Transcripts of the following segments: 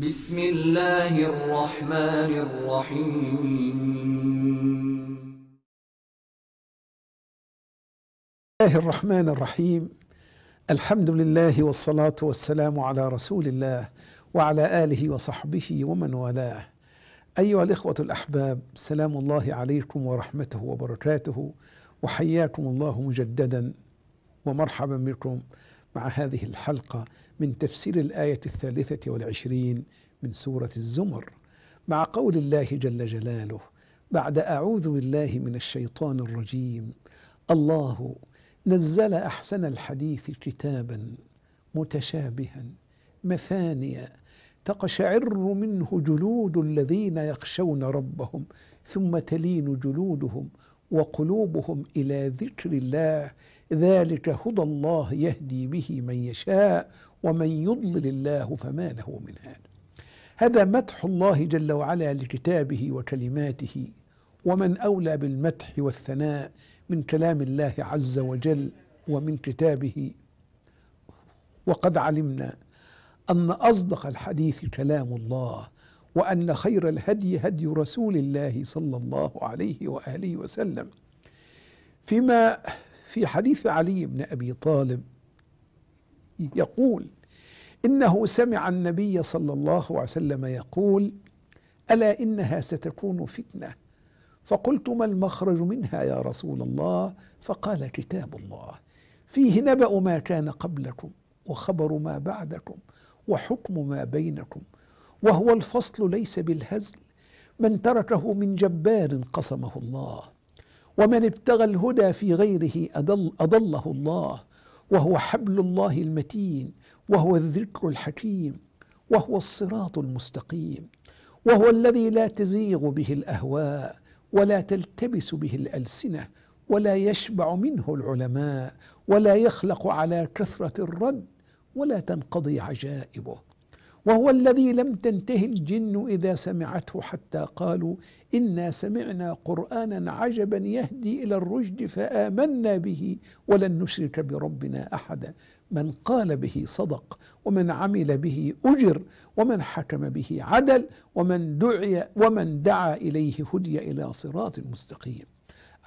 بسم الله الرحمن الرحيم الله الرحمن الرحيم الحمد لله والصلاة والسلام على رسول الله وعلى آله وصحبه ومن والاه أيها الإخوة الأحباب سلام الله عليكم ورحمته وبركاته وحياكم الله مجددا ومرحبا بكم مع هذه الحلقة من تفسير الآية الثالثة والعشرين من سورة الزمر مع قول الله جل جلاله بعد أعوذ بالله من الشيطان الرجيم الله نزل أحسن الحديث كتابا متشابها مثانيا تقشعر منه جلود الذين يخشون ربهم ثم تلين جلودهم وقلوبهم الى ذكر الله ذلك هدى الله يهدي به من يشاء ومن يضلل الله فما له من هاد هذا مدح الله جل وعلا لكتابه وكلماته ومن اولى بالمدح والثناء من كلام الله عز وجل ومن كتابه وقد علمنا ان اصدق الحديث كلام الله وان خير الهدي هدي رسول الله صلى الله عليه واله وسلم فيما في حديث علي بن ابي طالب يقول انه سمع النبي صلى الله عليه وسلم يقول الا انها ستكون فتنه فقلت ما المخرج منها يا رسول الله فقال كتاب الله فيه نبا ما كان قبلكم وخبر ما بعدكم وحكم ما بينكم وهو الفصل ليس بالهزل من تركه من جبار قسمه الله ومن ابتغى الهدى في غيره أضل أضله الله وهو حبل الله المتين وهو الذكر الحكيم وهو الصراط المستقيم وهو الذي لا تزيغ به الأهواء ولا تلتبس به الألسنة ولا يشبع منه العلماء ولا يخلق على كثرة الرد ولا تنقضي عجائبه وهو الذي لم تنتهي الجن اذا سمعته حتى قالوا انا سمعنا قرانا عجبا يهدي الى الرشد فامنا به ولن نشرك بربنا احدا من قال به صدق ومن عمل به اجر ومن حكم به عدل ومن دعي ومن دعا اليه هدي الى صراط مستقيم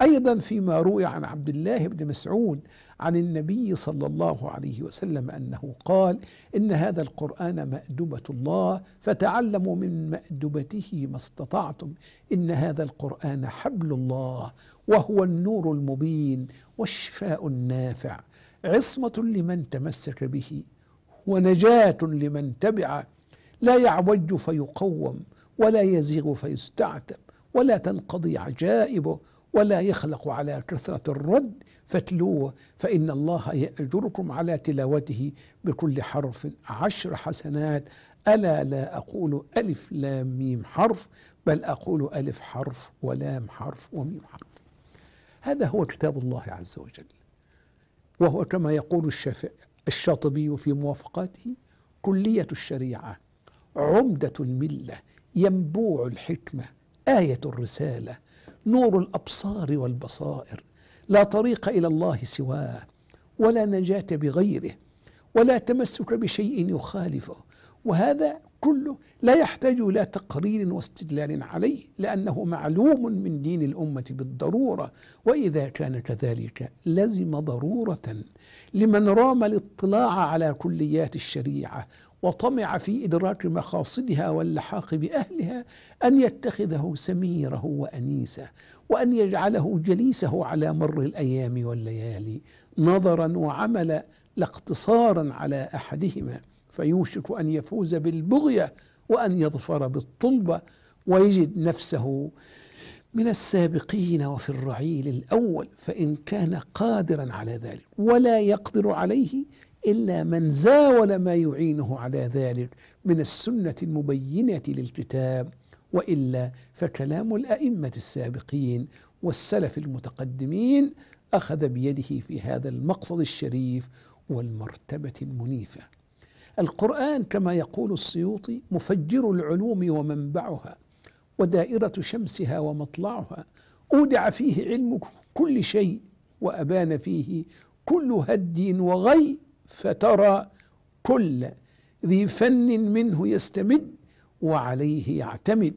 ايضا فيما روي عن عبد الله بن مسعود عن النبي صلى الله عليه وسلم انه قال ان هذا القران مادبه الله فتعلموا من مادبته ما استطعتم ان هذا القران حبل الله وهو النور المبين والشفاء النافع عصمه لمن تمسك به ونجاه لمن تبعه لا يعوج فيقوم ولا يزيغ فيستعتب ولا تنقضي عجائبه ولا يخلق على كثرة الرد فاتلوه فإن الله يأجركم على تلاوته بكل حرف عشر حسنات ألا لا أقول ألف لام ميم حرف بل أقول ألف حرف ولام حرف وميم حرف هذا هو كتاب الله عز وجل وهو كما يقول الشافعي الشاطبي في موافقاته كلية الشريعة عمدة الملة ينبوع الحكمة آية الرسالة نور الابصار والبصائر لا طريق الى الله سواه ولا نجاه بغيره ولا تمسك بشيء يخالفه وهذا كله لا يحتاج الى تقرير واستدلال عليه لانه معلوم من دين الامه بالضروره واذا كان كذلك لزم ضروره لمن رام الاطلاع على كليات الشريعه وطمع في إدراك مقاصدها واللحاق بأهلها أن يتخذه سميره وأنيسه وأن يجعله جليسه على مر الأيام والليالي نظرا وعملا لا اقتصارا على أحدهما فيوشك أن يفوز بالبغية وأن يظفر بالطلبة ويجد نفسه من السابقين وفي الرعيل الأول فإن كان قادرا على ذلك ولا يقدر عليه إلا من زاول ما يعينه على ذلك من السنة المبينة للكتاب وإلا فكلام الأئمة السابقين والسلف المتقدمين أخذ بيده في هذا المقصد الشريف والمرتبة المنيفة القرآن كما يقول السيوطي مفجر العلوم ومنبعها ودائرة شمسها ومطلعها أودع فيه علم كل شيء وأبان فيه كل هد وغي فترى كل ذي فن منه يستمد وعليه يعتمد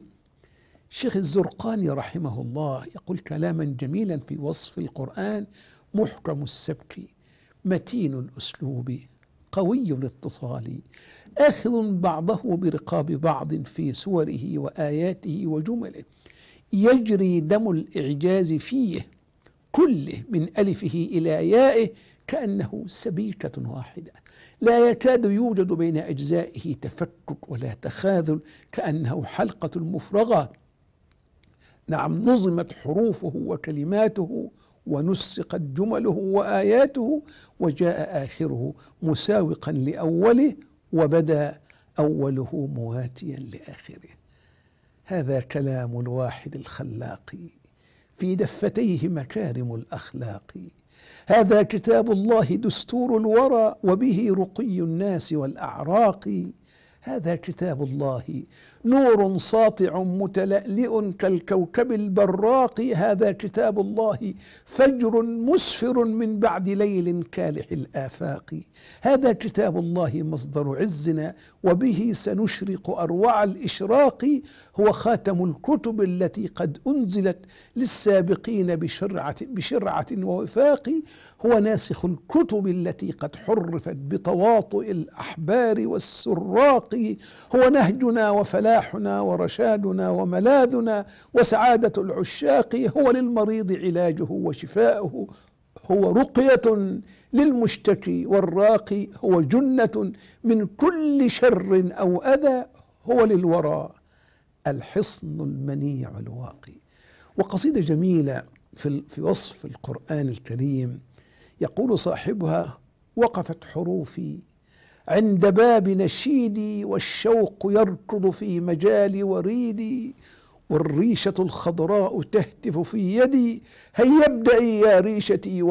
شيخ الزرقاني رحمه الله يقول كلاما جميلا في وصف القرآن محكم السبك متين الأسلوب قوي الاتصال أخذ بعضه برقاب بعض في سوره وآياته وجمله يجري دم الإعجاز فيه كله من ألفه إلى يائه كأنه سبيكة واحدة لا يكاد يوجد بين أجزائه تفكك ولا تخاذل كأنه حلقة مفرغة نعم نظمت حروفه وكلماته ونسقت جمله وآياته وجاء آخره مساوقا لأوله وبدا أوله مواتيا لآخره هذا كلام الواحد الخلاق في دفتيه مكارم الأخلاق هذا كتاب الله دستور الورى وبه رقي الناس والاعراق هذا كتاب الله نور ساطع متلألئ كالكوكب البراق هذا كتاب الله فجر مسفر من بعد ليل كالح الآفاق هذا كتاب الله مصدر عزنا وبه سنشرق أروع الإشراق هو خاتم الكتب التي قد أنزلت للسابقين بشرعة, بشرعة ووفاق هو ناسخ الكتب التي قد حرفت بتواطئ الأحبار والسراق هو نهجنا وفلا فلاحنا ورشادنا وملاذنا وسعادة العشاق هو للمريض علاجه وشفاؤه هو رقية للمشتكي والراقي هو جنة من كل شر أو أذى هو للورى الحصن المنيع الواقي وقصيدة جميلة في, في وصف القرآن الكريم يقول صاحبها وقفت حروفي عند باب نشيدي والشوق يركض في مجال وريدي والريشة الخضراء تهتف في يدي هيا ابدأي يا ريشتي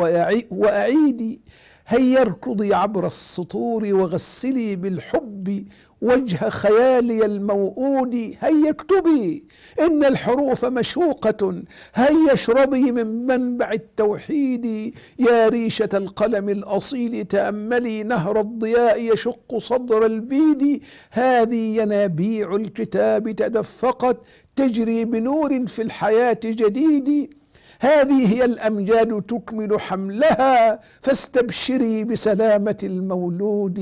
وأعيدي هيا اركضي عبر السطور وغسلي بالحب وجه خيالي الموؤود هيا اكتبي إن الحروف مشوقة هيا اشربي من منبع التوحيد يا ريشة القلم الأصيل تأملي نهر الضياء يشق صدر البيد هذه ينابيع الكتاب تدفقت تجري بنور في الحياة جديد هذه هي الأمجاد تكمل حملها فاستبشري بسلامة المولود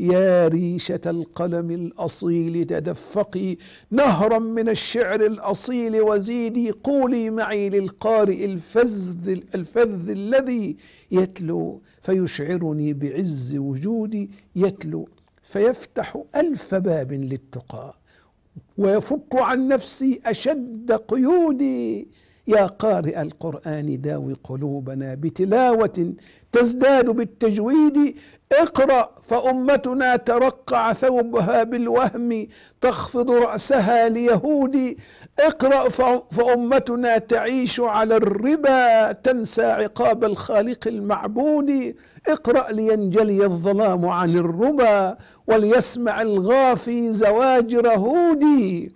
يا ريشة القلم الأصيل تدفقي نهرا من الشعر الأصيل وزيدي قولي معي للقارئ الفذ الفذ الذي يتلو فيشعرني بعز وجودي يتلو فيفتح ألف باب للتقى ويفك عن نفسي أشد قيودي يا قارئ القرآن داوي قلوبنا بتلاوة تزداد بالتجويد اقرأ فأمتنا ترقع ثوبها بالوهم تخفض رأسها ليهودي اقرأ فأمتنا تعيش على الربا تنسى عقاب الخالق المعبود اقرأ لينجلي الظلام عن الربا وليسمع الغافي زواجر هودي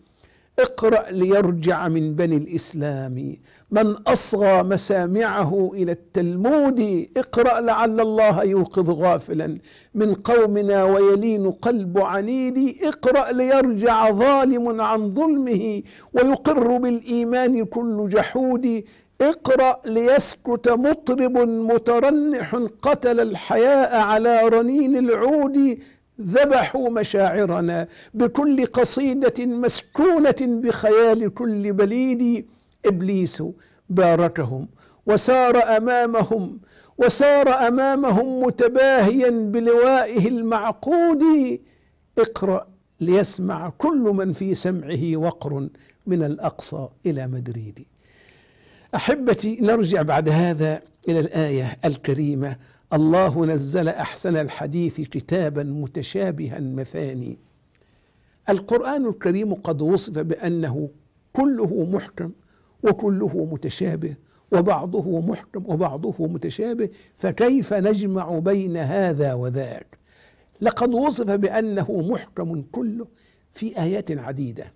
اقرأ ليرجع من بني الإسلام من أصغى مسامعه إلى التلمود اقرأ لعل الله يوقظ غافلا من قومنا ويلين قلب عنيد اقرأ ليرجع ظالم عن ظلمه ويقر بالإيمان كل جحود اقرأ ليسكت مطرب مترنح قتل الحياء على رنين العود ذبحوا مشاعرنا بكل قصيدة مسكونة بخيال كل بليد إبليس باركهم وسار أمامهم وسار أمامهم متباهيا بلوائه المعقود اقرأ ليسمع كل من في سمعه وقر من الأقصى إلى مدريد أحبتي نرجع بعد هذا إلى الآية الكريمة الله نزل احسن الحديث كتابا متشابها مثاني القران الكريم قد وصف بانه كله محكم وكله متشابه وبعضه محكم وبعضه متشابه فكيف نجمع بين هذا وذاك لقد وصف بانه محكم كله في ايات عديده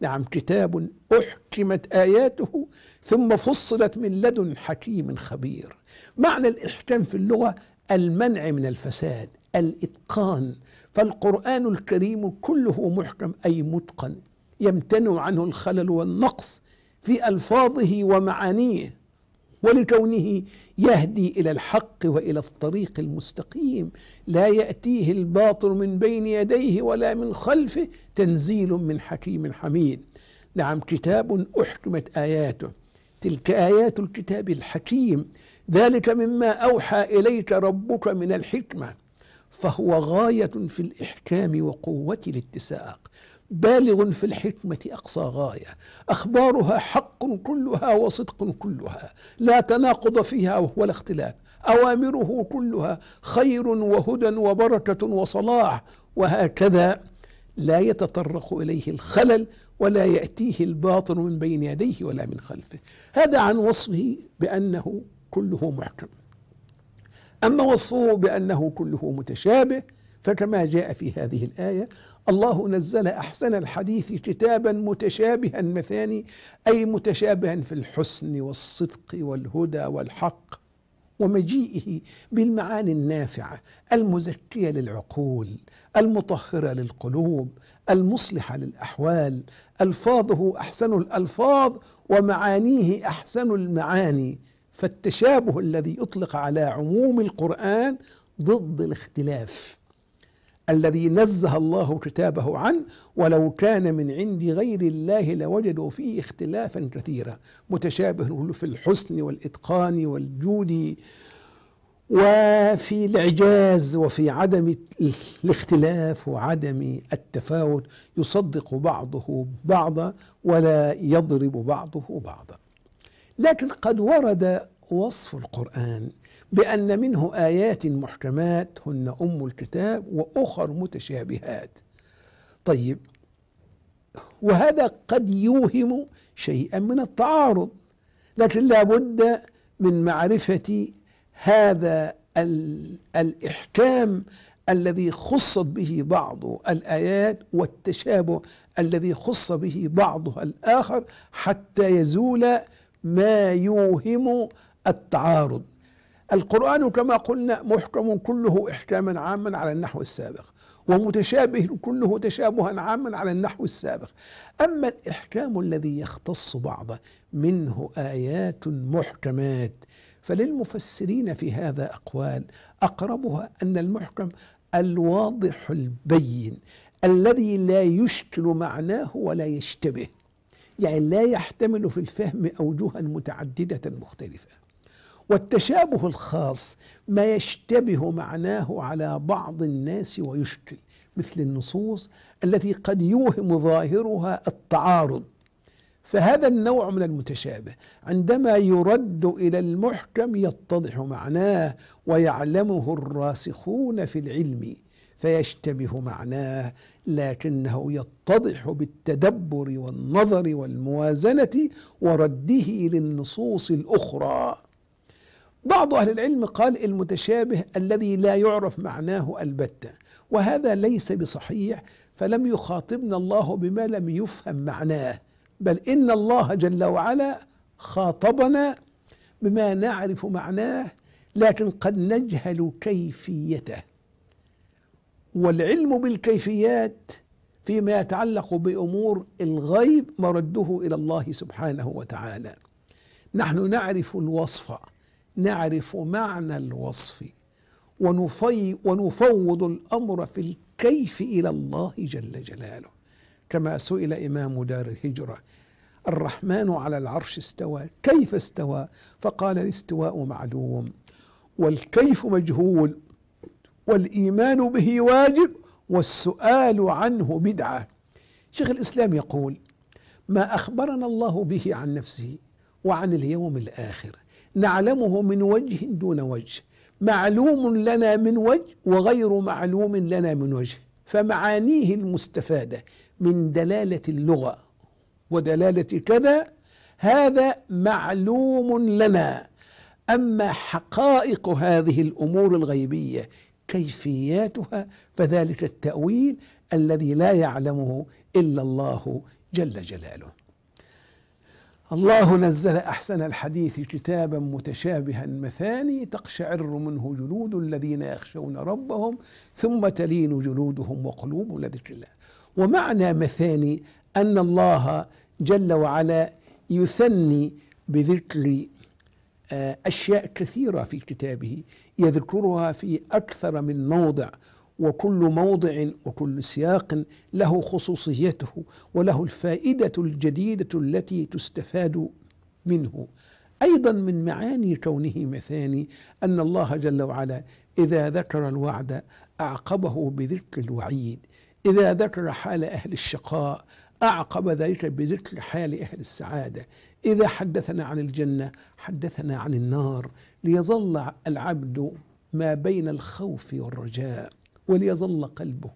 نعم كتاب احكمت اياته ثم فصلت من لدن حكيم خبير معنى الإحكام في اللغة المنع من الفساد الإتقان فالقرآن الكريم كله محكم أي متقن يمتنع عنه الخلل والنقص في ألفاظه ومعانيه ولكونه يهدي الى الحق والى الطريق المستقيم لا ياتيه الباطل من بين يديه ولا من خلفه تنزيل من حكيم حميد نعم كتاب احكمت اياته تلك آيات الكتاب الحكيم ذلك مما أوحى إليك ربك من الحكمة فهو غاية في الإحكام وقوة الاتساق بالغ في الحكمة أقصى غاية أخبارها حق كلها وصدق كلها لا تناقض فيها ولا اختلاف أوامره كلها خير وهدى وبركة وصلاح وهكذا لا يتطرق إليه الخلل ولا يأتيه الباطل من بين يديه ولا من خلفه هذا عن وصفه بأنه كله محكم أما وصفه بأنه كله متشابه فكما جاء في هذه الآية الله نزل أحسن الحديث كتابا متشابها مثاني أي متشابها في الحسن والصدق والهدى والحق ومجيئه بالمعاني النافعه المزكيه للعقول المطهره للقلوب المصلحه للاحوال الفاظه احسن الالفاظ ومعانيه احسن المعاني فالتشابه الذي اطلق على عموم القران ضد الاختلاف الذي نزه الله كتابه عنه ولو كان من عند غير الله لوجدوا فيه اختلافا كثيرا متشابه في الحسن والإتقان والجود وفي الإعجاز وفي عدم الاختلاف وعدم التفاوت يصدق بعضه بعضا ولا يضرب بعضه بعضا لكن قد ورد وصف القرآن بأن منه آيات محكمات هن أم الكتاب وأخر متشابهات طيب وهذا قد يوهم شيئا من التعارض لكن لابد من معرفة هذا الإحكام الذي خصت به بعض الآيات والتشابه الذي خص به بعضها الآخر حتى يزول ما يوهم التعارض القرآن كما قلنا محكم كله إحكاما عاما على النحو السابق ومتشابه كله تشابها عاما على النحو السابق أما الإحكام الذي يختص بعضه منه آيات محكمات فللمفسرين في هذا أقوال أقربها أن المحكم الواضح البين الذي لا يشكل معناه ولا يشتبه يعني لا يحتمل في الفهم أوجها متعددة مختلفة والتشابه الخاص ما يشتبه معناه على بعض الناس ويشكل مثل النصوص التي قد يوهم ظاهرها التعارض فهذا النوع من المتشابه عندما يرد الى المحكم يتضح معناه ويعلمه الراسخون في العلم فيشتبه معناه لكنه يتضح بالتدبر والنظر والموازنه ورده للنصوص الاخرى بعض أهل العلم قال المتشابه الذي لا يعرف معناه البتة وهذا ليس بصحيح فلم يخاطبنا الله بما لم يفهم معناه بل إن الله جل وعلا خاطبنا بما نعرف معناه لكن قد نجهل كيفيته والعلم بالكيفيات فيما يتعلق بامور الغيب مرده الى الله سبحانه وتعالى نحن نعرف الوصف نعرف معنى الوصف ونفي ونفوض الامر في الكيف الى الله جل جلاله كما سئل امام دار الهجره الرحمن على العرش استوى كيف استوى فقال الاستواء معلوم والكيف مجهول والايمان به واجب والسؤال عنه بدعه شيخ الاسلام يقول ما اخبرنا الله به عن نفسه وعن اليوم الاخر نعلمه من وجه دون وجه معلوم لنا من وجه وغير معلوم لنا من وجه فمعانيه المستفاده من دلاله اللغه ودلاله كذا هذا معلوم لنا اما حقائق هذه الامور الغيبيه كيفياتها فذلك التاويل الذي لا يعلمه الا الله جل جلاله الله نزل احسن الحديث كتابا متشابها مثاني تقشعر منه جلود الذين يخشون ربهم ثم تلين جلودهم وقلوبهم لذكر الله ومعنى مثاني ان الله جل وعلا يثني بذكر آه، اشياء كثيره في كتابه يذكرها في اكثر من موضع وكل موضع وكل سياق له خصوصيته وله الفائده الجديده التي تستفاد منه ايضا من معاني كونه مثاني ان الله جل وعلا اذا ذكر الوعد اعقبه بذكر الوعيد اذا ذكر حال اهل الشقاء أعقب ذلك بذكر حال أهل السعادة إذا حدثنا عن الجنة حدثنا عن النار ليظل العبد ما بين الخوف والرجاء وليظل قلبه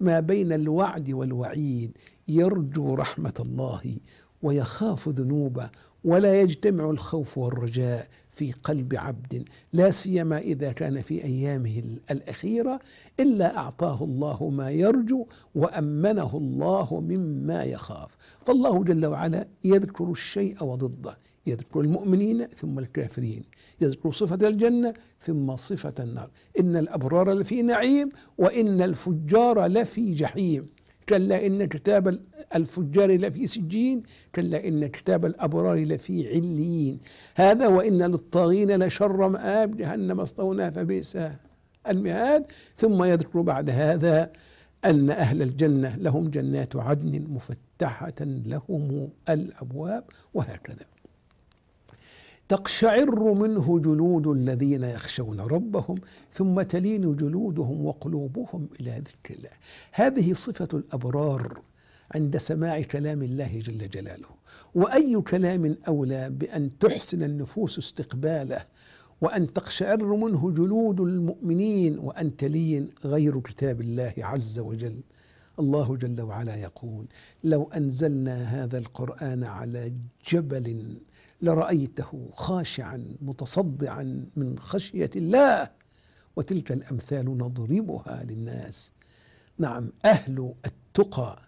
ما بين الوعد والوعيد يرجو رحمه الله ويخاف ذنوبه ولا يجتمع الخوف والرجاء في قلب عبد لا سيما اذا كان في ايامه الاخيره الا اعطاه الله ما يرجو وامنه الله مما يخاف فالله جل وعلا يذكر الشيء وضده يذكر المؤمنين ثم الكافرين يذكر صفة الجنة ثم صفة النار إن الأبرار لفي نعيم وإن الفجار لفي جحيم كلا إن كتاب الفجار لفي سجين كلا إن كتاب الأبرار لفي عليين هذا وإن للطاغين لشر مآب جهنم اصطونا فبئس المهاد ثم يذكر بعد هذا أن أهل الجنة لهم جنات عدن مفتحة لهم الأبواب وهكذا تقشعر منه جلود الذين يخشون ربهم ثم تلين جلودهم وقلوبهم الى ذكر الله هذه صفه الابرار عند سماع كلام الله جل جلاله واي كلام اولى بان تحسن النفوس استقباله وان تقشعر منه جلود المؤمنين وان تلين غير كتاب الله عز وجل الله جل وعلا يقول لو انزلنا هذا القران على جبل لرأيته خاشعا متصدعا من خشية الله وتلك الأمثال نضربها للناس نعم أهل التقى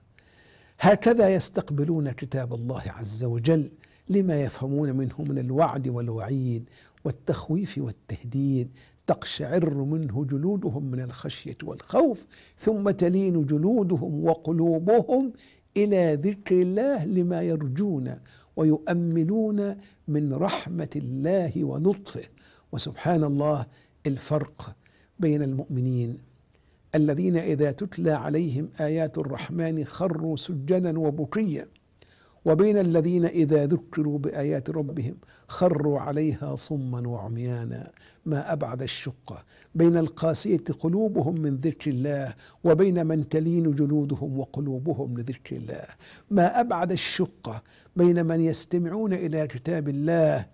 هكذا يستقبلون كتاب الله عز وجل لما يفهمون منه من الوعد والوعيد والتخويف والتهديد تقشعر منه جلودهم من الخشية والخوف ثم تلين جلودهم وقلوبهم إلى ذكر الله لما يرجون ويؤملون من رحمه الله ولطفه وسبحان الله الفرق بين المؤمنين الذين اذا تتلى عليهم ايات الرحمن خروا سجنا وبكيا وبين الذين إذا ذكروا بآيات ربهم خروا عليها صما وعميانا ما أبعد الشقة بين القاسية قلوبهم من ذكر الله وبين من تلين جلودهم وقلوبهم لذكر الله ما أبعد الشقة بين من يستمعون إلى كتاب الله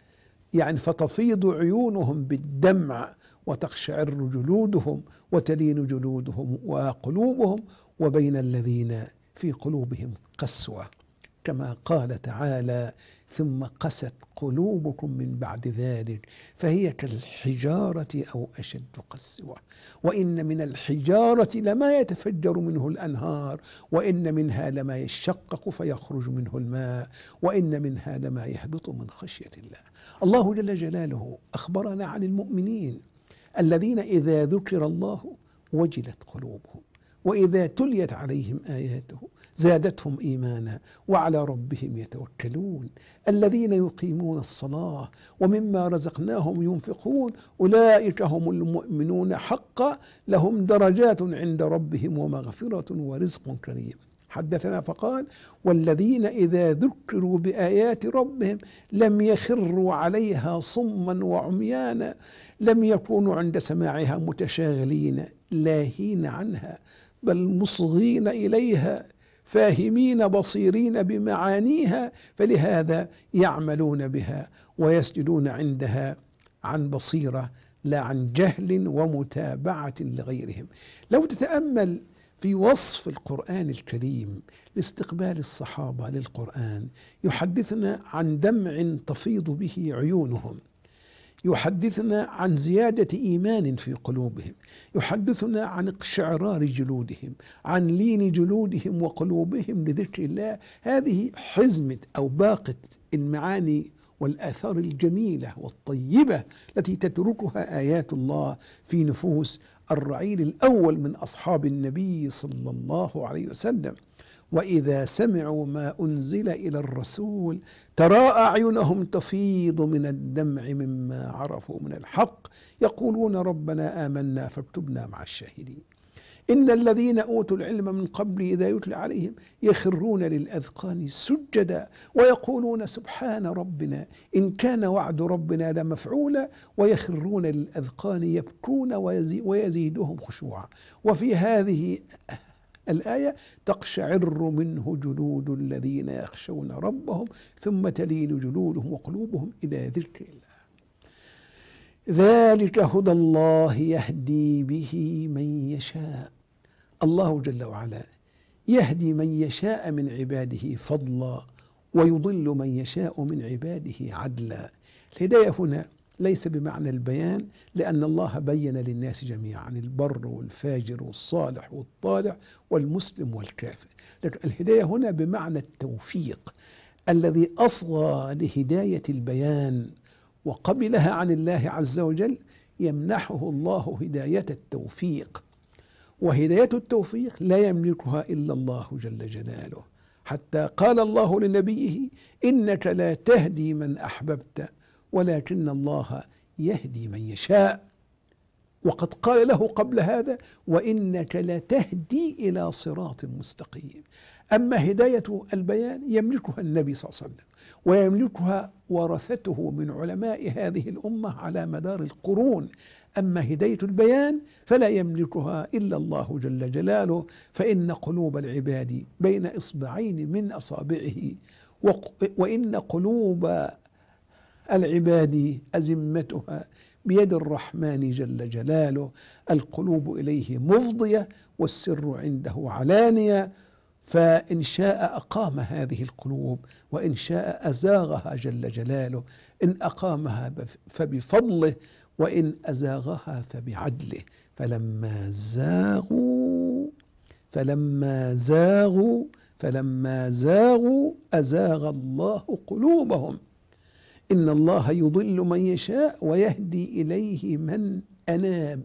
يعني فتفيض عيونهم بالدمع وتقشعر جلودهم وتلين جلودهم وقلوبهم وبين الذين في قلوبهم قسوه كما قال تعالى ثم قست قلوبكم من بعد ذلك فهي كالحجارة أو أشد قسوة وإن من الحجارة لما يتفجر منه الأنهار وإن منها لما يشقق فيخرج منه الماء وإن منها لما يهبط من خشية الله الله جل جلاله أخبرنا عن المؤمنين الذين إذا ذكر الله وجلت قلوبهم وإذا تليت عليهم آياته زادتهم ايمانا وعلى ربهم يتوكلون الذين يقيمون الصلاه ومما رزقناهم ينفقون اولئك هم المؤمنون حقا لهم درجات عند ربهم ومغفره ورزق كريم حدثنا فقال والذين اذا ذكروا بايات ربهم لم يخروا عليها صما وعميانا لم يكونوا عند سماعها متشاغلين لاهين عنها بل مصغين اليها فاهمين بصيرين بمعانيها فلهذا يعملون بها ويسجدون عندها عن بصيره لا عن جهل ومتابعه لغيرهم لو تتامل في وصف القرآن الكريم لاستقبال الصحابة للقرآن يحدثنا عن دمع تفيض به عيونهم يحدثنا عن زيادة إيمان في قلوبهم يحدثنا عن اقشعرار جلودهم عن لين جلودهم وقلوبهم لذكر الله هذه حزمة أو باقة المعاني والآثار الجميلة والطيبة التي تتركها آيات الله في نفوس الرعيل الأول من أصحاب النبي صلى الله عليه وسلم واذا سمعوا ما انزل الى الرسول ترى اعينهم تفيض من الدمع مما عرفوا من الحق يقولون ربنا امنا فاكتبنا مع الشاهدين ان الذين اوتوا العلم من قبل اذا يتلى عليهم يخرون للاذقان سجدا ويقولون سبحان ربنا ان كان وعد ربنا لمفعولا ويخرون للاذقان يبكون ويزيدهم خشوعا وفي هذه الآية تقشعر منه جلود الذين يخشون ربهم ثم تلين جلودهم وقلوبهم إلى ذكر الله ذلك هدى الله يهدي به من يشاء الله جل وعلا يهدي من يشاء من عباده فضلا ويضل من يشاء من عباده عدلا الهداية هنا ليس بمعنى البيان لأن الله بين للناس جميعا البر والفاجر والصالح والطالع والمسلم والكافر لكن الهداية هنا بمعنى التوفيق الذي أصغى لهداية البيان وقبلها عن الله عز وجل يمنحه الله هداية التوفيق وهداية التوفيق لا يملكها إلا الله جل جلاله حتى قال الله لنبيه إنك لا تهدي من أحببت ولكن الله يهدي من يشاء وقد قال له قبل هذا وانك لتهدي الى صراط مستقيم اما هدايه البيان يملكها النبي صلى الله عليه وسلم ويملكها ورثته من علماء هذه الامه على مدار القرون اما هدايه البيان فلا يملكها الا الله جل جلاله فان قلوب العباد بين اصبعين من اصابعه وان قلوب العباد أزمتها بيد الرحمن جل جلاله القلوب إليه مفضية والسر عنده علانية فإن شاء أقام هذه القلوب وإن شاء أزاغها جل جلاله إن أقامها فبفضله وإن أزاغها فبعدله فلما زاغوا فلما زاغوا فلما زاغوا أزاغ الله قلوبهم إن الله يضل من يشاء ويهدي إليه من أناب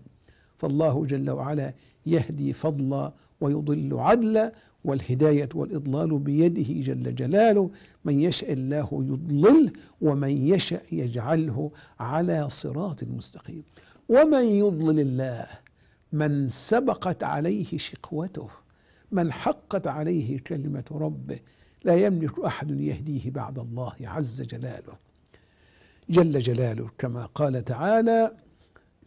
فالله جل وعلا يهدي فضلا ويضل عدلا والهداية والإضلال بيده جل جلاله من يشاء الله يضلله ومن يشاء يجعله على صراط مستقيم ومن يضلل الله من سبقت عليه شقوته من حقت عليه كلمة ربه لا يملك أحد يهديه بعد الله عز جلاله جل جلاله كما قال تعالى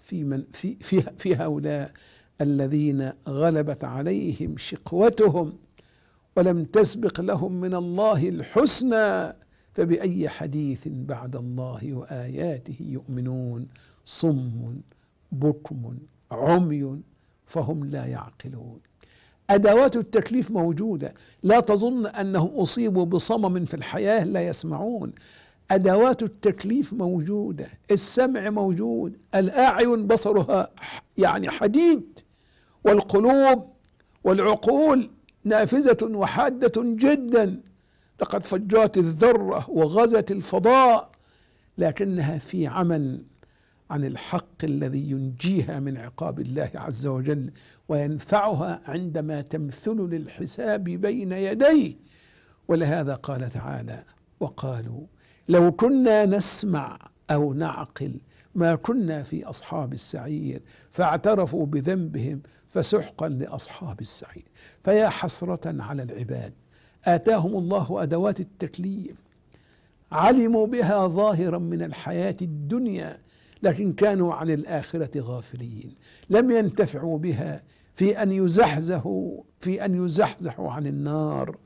في من في في, في هؤلاء الذين غلبت عليهم شقوتهم ولم تسبق لهم من الله الحسنى فبأي حديث بعد الله وآياته يؤمنون صم بكم عمي فهم لا يعقلون أدوات التكليف موجودة لا تظن أنهم أصيبوا بصمم في الحياة لا يسمعون أدوات التكليف موجودة السمع موجود الأعين بصرها يعني حديد والقلوب والعقول نافذة وحادة جدا لقد فجرت الذرة وغزت الفضاء لكنها في عمل عن الحق الذي ينجيها من عقاب الله عز وجل وينفعها عندما تمثل للحساب بين يديه ولهذا قال تعالى وقالوا لو كنا نسمع أو نعقل ما كنا في أصحاب السعير فاعترفوا بذنبهم فسحقا لأصحاب السعير فيا حسرة على العباد آتاهم الله أدوات التكليف علموا بها ظاهرا من الحياة الدنيا لكن كانوا عن الآخرة غافلين لم ينتفعوا بها في أن يزحزحوا في أن يزحزحوا عن النار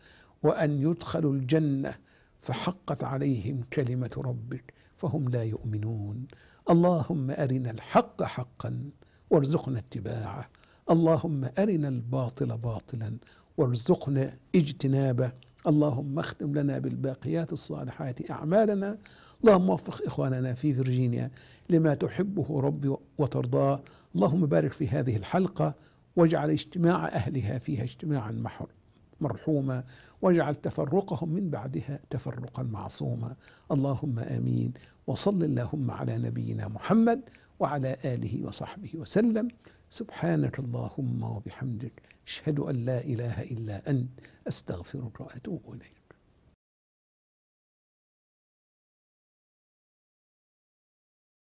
وأن يدخلوا الجنة فحقت عليهم كلمه ربك فهم لا يؤمنون اللهم ارنا الحق حقا وارزقنا اتباعه اللهم ارنا الباطل باطلا وارزقنا اجتنابه اللهم اختم لنا بالباقيات الصالحات اعمالنا اللهم وفق اخواننا في فرجينيا لما تحبه ربي وترضاه اللهم بارك في هذه الحلقه واجعل اجتماع اهلها فيها اجتماعا مرحوما واجعل تفرقهم من بعدها تفرقا معصوما اللهم امين وصل اللهم على نبينا محمد وعلى اله وصحبه وسلم سبحانك اللهم وبحمدك اشهد ان لا اله الا انت استغفرك واتوب اليك